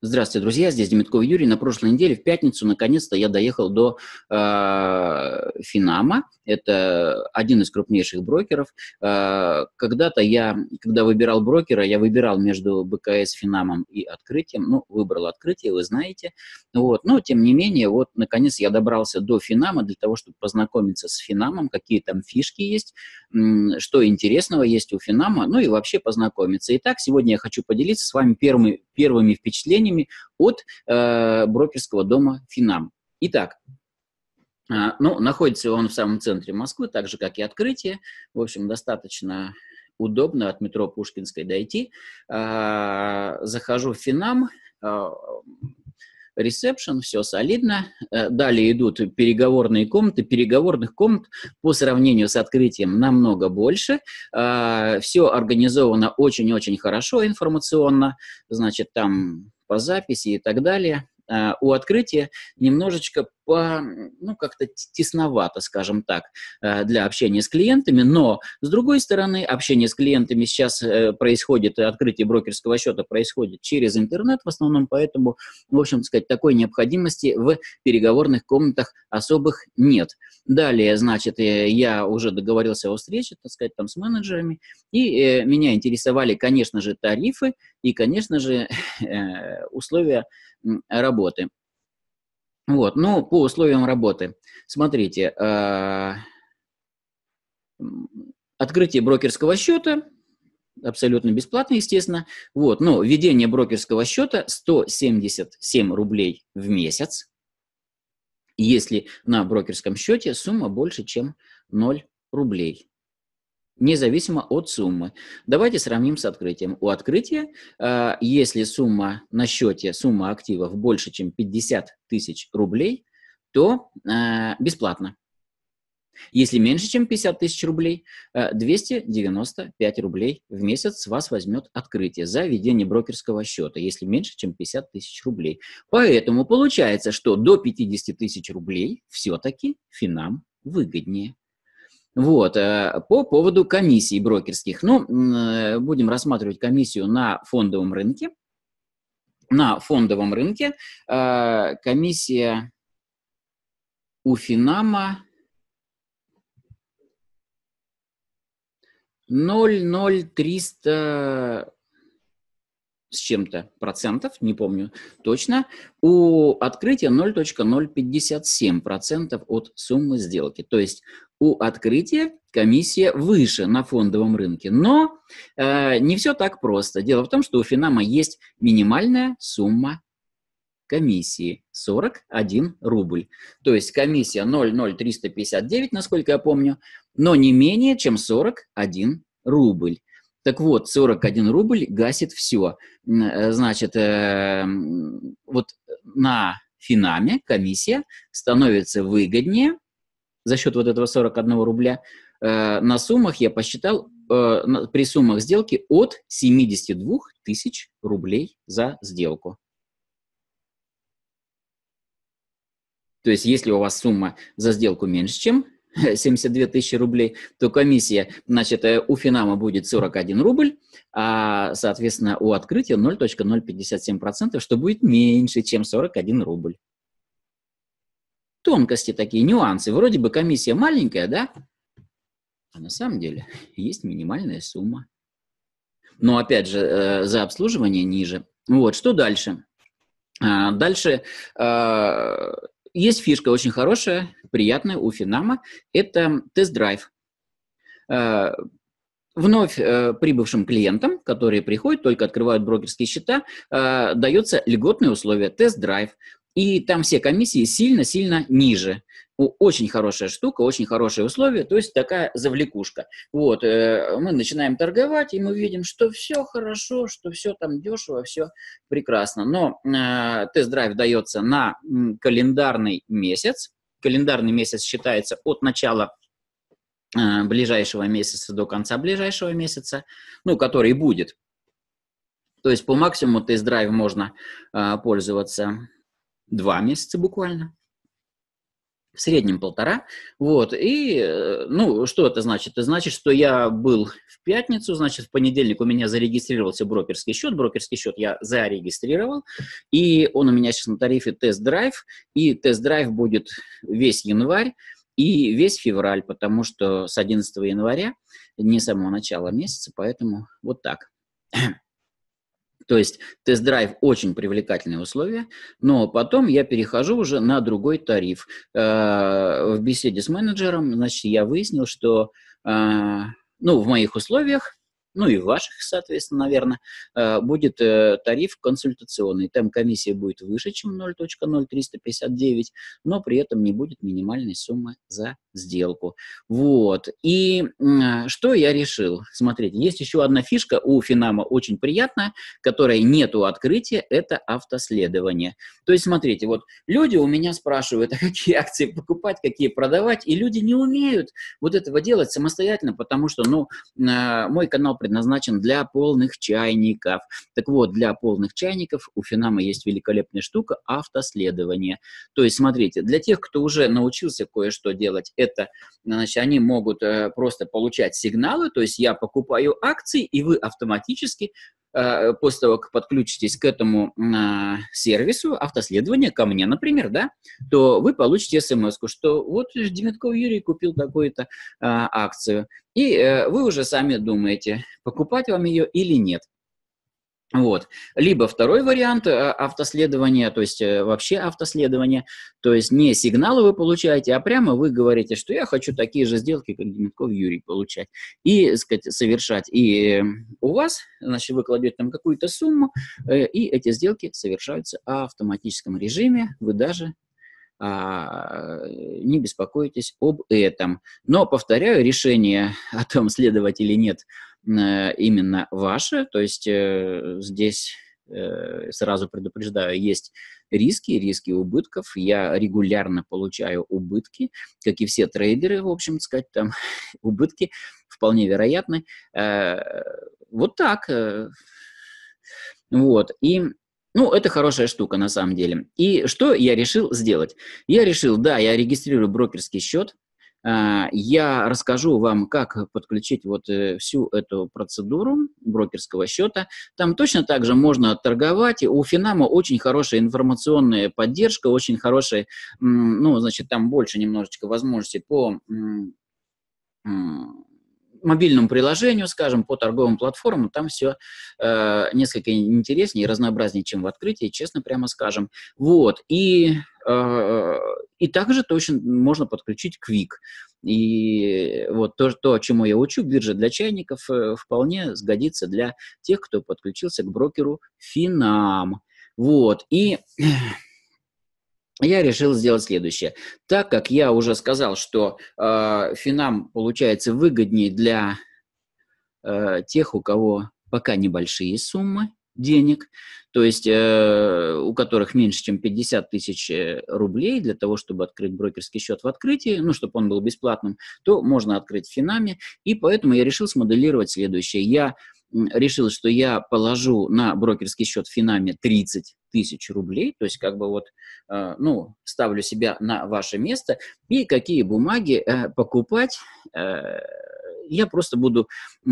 Здравствуйте, друзья, здесь Демитков Юрий. На прошлой неделе, в пятницу, наконец-то я доехал до э, Финама. Это один из крупнейших брокеров. Э, когда-то я, когда выбирал брокера, я выбирал между БКС, Финамом и открытием. Ну, выбрал открытие, вы знаете. Вот. Но, тем не менее, вот, наконец, я добрался до Финама для того, чтобы познакомиться с Финамом, какие там фишки есть что интересного есть у Финама, ну и вообще познакомиться. Итак, сегодня я хочу поделиться с вами первыми, первыми впечатлениями от э, брокерского дома Финам. Итак, э, ну, находится он в самом центре Москвы, так же, как и открытие. В общем, достаточно удобно от метро Пушкинской дойти. Э, захожу в Финам, э, а, ресепшн, все солидно. Э, далее идут переговорные комнаты. Переговорных комнат по сравнению с открытием намного больше. А, все организовано очень-очень хорошо информационно, значит, там по записи и так далее. А, у открытия немножечко по, ну, как-то тесновато, скажем так, э, для общения с клиентами, но, с другой стороны, общение с клиентами сейчас э, происходит, открытие брокерского счета происходит через интернет в основном, поэтому, в общем сказать, такой необходимости в переговорных комнатах особых нет. Далее, значит, э, я уже договорился о встрече, так сказать, там с менеджерами, и меня интересовали, конечно же, тарифы и, конечно же, условия работы. Вот, ну, по условиям работы. Смотрите, э, открытие брокерского счета, абсолютно бесплатно, естественно. Вот, но ну, введение брокерского счета 177 рублей в месяц, если на брокерском счете сумма больше, чем 0 рублей независимо от суммы. Давайте сравним с открытием. У открытия, э, если сумма на счете, сумма активов больше, чем 50 тысяч рублей, то э, бесплатно. Если меньше, чем 50 тысяч рублей, 295 э, рублей в месяц с вас возьмет открытие за ведение брокерского счета, если меньше, чем 50 тысяч рублей. Поэтому получается, что до 50 тысяч рублей все-таки финам выгоднее. Вот, э, по поводу комиссий брокерских. Ну, э, будем рассматривать комиссию на фондовом рынке. На фондовом рынке э, комиссия у Финама 0,0300 с чем-то процентов, не помню точно, у открытия 0.057 процентов от суммы сделки. То есть у открытия комиссия выше на фондовом рынке. Но э, не все так просто. Дело в том, что у Финама есть минимальная сумма комиссии 41 рубль. То есть комиссия 0,0359, насколько я помню, но не менее чем 41 рубль. Так вот, 41 рубль гасит все. Э, значит, эм, вот на Финаме комиссия становится выгоднее за счет вот этого 41 рубля. Э, на суммах я посчитал, э, при суммах сделки от 72 тысяч рублей за сделку. То есть, если у вас сумма за сделку меньше, чем 72 тысячи рублей, то комиссия, значит, э, у Финама будет 41 рубль, а, соответственно, у открытия 0.057%, что будет меньше, чем 41 рубль. Тонкости такие, нюансы. Вроде бы комиссия маленькая, да? А на самом деле есть минимальная сумма. Но, опять же, э, за обслуживание ниже. Вот, что дальше? А, дальше э, есть фишка очень хорошая, приятная у Финама. Это тест-драйв. Э, вновь э, прибывшим клиентам, которые приходят, только открывают брокерские счета, э, дается льготные условия, тест-драйв. И там все комиссии сильно-сильно ниже, очень хорошая штука, очень хорошие условия, то есть такая завлекушка. Вот, э, мы начинаем торговать, и мы видим, что все хорошо, что все там дешево, все прекрасно. Но э, тест-драйв дается на календарный месяц. Календарный месяц считается от начала э, ближайшего месяца до конца ближайшего месяца, ну, который будет. То есть по максимуму тест-драйв можно э, пользоваться два месяца буквально в среднем полтора. Вот, и, э, ну, что это значит? Это значит, что я был в пятницу, значит, в понедельник у меня зарегистрировался брокерский счет, брокерский счет я зарегистрировал, и он у меня сейчас на тарифе тест-драйв, и тест-драйв будет весь январь, и весь февраль, потому что с 11 января не с самого начала месяца, поэтому вот так. То есть тест-драйв очень привлекательные условия, но потом я перехожу уже на другой тариф. Э, в беседе с менеджером, значит, я выяснил, что э, ну, в моих условиях ну и в ваших, соответственно, наверное, э, будет тариф консультационный. Там комиссия будет выше, чем 0.0359, но при этом не будет минимальной суммы за сделку. Вот. И что я решил? Смотрите, есть еще одна фишка у Финама очень приятная, которой нет у открытия, это автоследование. То есть, смотрите, вот люди у меня спрашивают, а какие акции покупать, какие продавать, и люди не умеют вот этого делать самостоятельно, потому что, ну, а, мой канал предназначен для полных чайников. Так вот, для полных чайников у Финама есть великолепная штука – автоследование. То есть, смотрите, для тех, кто уже научился кое-что делать, это, значит, они могут э, просто получать сигналы, то есть я покупаю акции, и вы автоматически э, после того, как подключитесь к этому э, сервису автоследования, ко мне, например, да, то вы получите смс что вот Демятков Юрий купил такую-то акцию. И вы уже сами думаете, покупать вам ее или нет. Вот. Либо второй вариант э, автоследования, то есть э, вообще автоследование, то есть не сигналы вы получаете, а прямо вы говорите, что я хочу такие же сделки, как Деменков Юрий получать, и сказать, совершать. И у вас, значит, вы кладете там какую-то сумму, э, и эти сделки совершаются в автоматическом режиме, вы даже а, не беспокоитесь об этом. Но, повторяю, решение о том, следовать или нет Э, именно ваши, то есть э, здесь э, сразу предупреждаю, есть риски, риски убытков. Я регулярно получаю убытки, как и все трейдеры, в общем, сказать, там убытки вполне вероятны. Вот так. Вот. И ну, это хорошая штука на самом деле. И что я решил сделать? Я решил, да, я регистрирую брокерский счет, а, я расскажу вам, как подключить вот э, всю эту процедуру брокерского счета. Там точно так же можно торговать. У Финама очень хорошая информационная поддержка, очень хорошая, ну, значит, там больше немножечко возможностей по мобильному приложению, скажем, по торговым платформам, там все э, несколько интереснее и разнообразнее, чем в открытии, честно прямо скажем. Вот, и Э, и также точно можно подключить Quick. И вот то, то, чему я учу, биржа для чайников э, вполне сгодится для тех, кто подключился к брокеру Финам. Вот. И я решил сделать следующее. Так как я уже сказал, что э, Финам получается выгоднее для э, тех, у кого пока небольшие суммы, денег, то есть э, у которых меньше, чем 50 тысяч э, рублей для того, чтобы открыть брокерский счет в открытии, ну, чтобы он был бесплатным, то можно открыть в Финаме И поэтому я решил смоделировать следующее. Я решил, что я положу на брокерский счет в Финаме 30 тысяч рублей, то есть как бы вот, э, ну, ставлю себя на ваше место, и какие бумаги э, покупать, э, я просто буду э,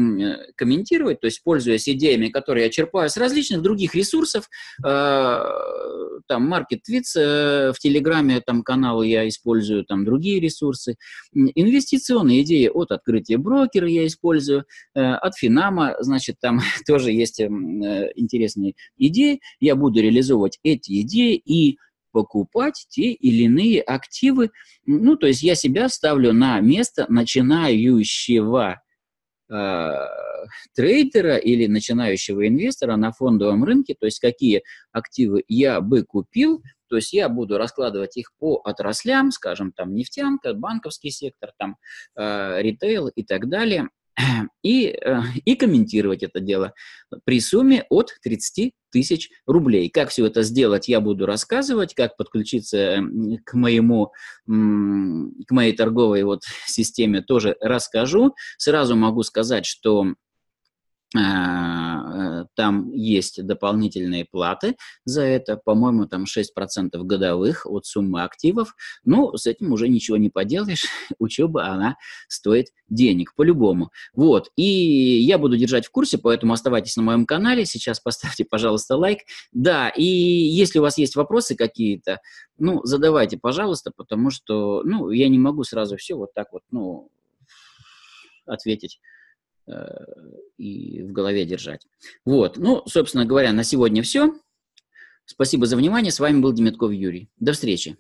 комментировать, то есть пользуясь идеями, которые я черпаю с различных других ресурсов, э, там Market Tweets, э, в Телеграме там канал я использую, там другие ресурсы, инвестиционные идеи от открытия брокера я использую, от Финама, значит, там тоже есть интересные идеи, я буду реализовывать эти идеи и покупать те или иные активы. Ну, то есть я себя ставлю на место начинающего э, трейдера или начинающего инвестора на фондовом рынке, то есть какие активы я бы купил, то есть я буду раскладывать их по отраслям, скажем, там нефтянка, банковский сектор, там э, ритейл и так далее – и, э, и комментировать это дело при сумме от 30 тысяч рублей. Как все это сделать, я буду рассказывать, как подключиться эм, к моему, к моей торговой вот системе тоже расскажу. Сразу могу сказать, что а, э, там есть дополнительные платы за это, по-моему, там 6% годовых от суммы активов. Ну, с этим уже ничего не поделаешь, учеба, она стоит денег, по-любому. Вот, и я буду держать в курсе, поэтому оставайтесь на моем канале, сейчас поставьте, пожалуйста, лайк. Да, и если у вас есть вопросы какие-то, ну, задавайте, пожалуйста, потому что, ну, я не могу сразу все вот так вот, ну, ответить и в голове держать. Вот. Ну, собственно говоря, на сегодня все. Спасибо за внимание. С вами был Демятков Юрий. До встречи.